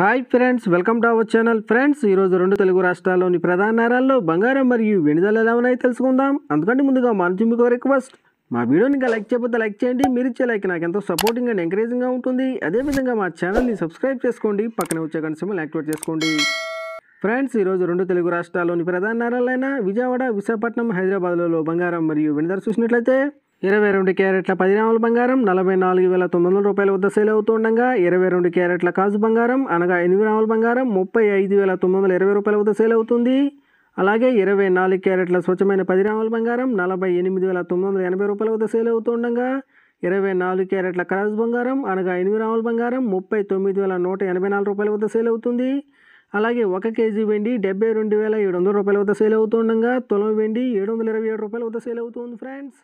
hi friends welcome to our channel friends ఈరోజు రెండు తెలుగు రాష్ట్రాల్లోని ప్రధాన నగరాల్లో బంగారం మరియు వెనుదల ఎలా ఉన్నాయో తెలుసుకుందాం అందుకంటే ముందుగా మనసు మీకు రిక్వెస్ట్ మా వీడియోని ఇంకా లైక్ చేయబోతే లైక్ చేయండి మీరు ఇచ్చే లైక్ నాకు ఎంతో సపోర్టింగ్ అండ్ ఎంకరేజింగ్గా ఉంటుంది అదేవిధంగా మా ఛానల్ని సబ్స్క్రైబ్ చేసుకోండి పక్కన వచ్చే కనసిమల్ యాక్టివేట్ చేసుకోండి ఫ్రెండ్స్ ఈరోజు రెండు తెలుగు రాష్ట్రాల్లోని ప్రధాన నగరాలైన విజయవాడ విశాఖపట్నం హైదరాబాద్లలో బంగారం మరియు వెనుదల చూసినట్లయితే ఇరవై రెండు క్యారెట్ల పది గ్రాముల బంగారం నలభై నాలుగు వేల తొమ్మిది వందల రూపాయల వద్ద సేల్ అవుతుండగా ఇరవై రెండు క్యారెట్ల కాజు బంగారం అనగా ఎనిమిది గ్రాముల బంగారం ముప్పై ఐదు వేల తొమ్మిది వందల ఇరవై రూపాయల వద్ద సేల్ అవుతుంది అలాగే ఇరవై నాలుగు క్యారెట్ల స్వచ్ఛమైన పది గ్రాముల బంగారం నలభై ఎనిమిది వేల తొమ్మిది వందల ఎనభై రూపాయల వద్ద సేల్ అవుతుండగా ఇరవై నాలుగు క్యారెట్ల క్రాస్ బంగారం అనగా ఎనిమిది గ్రాముల బంగారం ముప్పై తొమ్మిది వేల నూట ఎనభై నాలుగు రూపాయల వద్ద సేల్ అవుతుంది అలాగే ఒక కేజీ వెండి డెబ్బై రెండు వేల ఏడు వందల రూపాయల వద్ద సేల్ అవుతుండగా తులం వెండి ఏడు వందల ఇరవై ఏడు రూపాయల వద్ద సేల్ అవుతుంది ఫ్రెండ్స్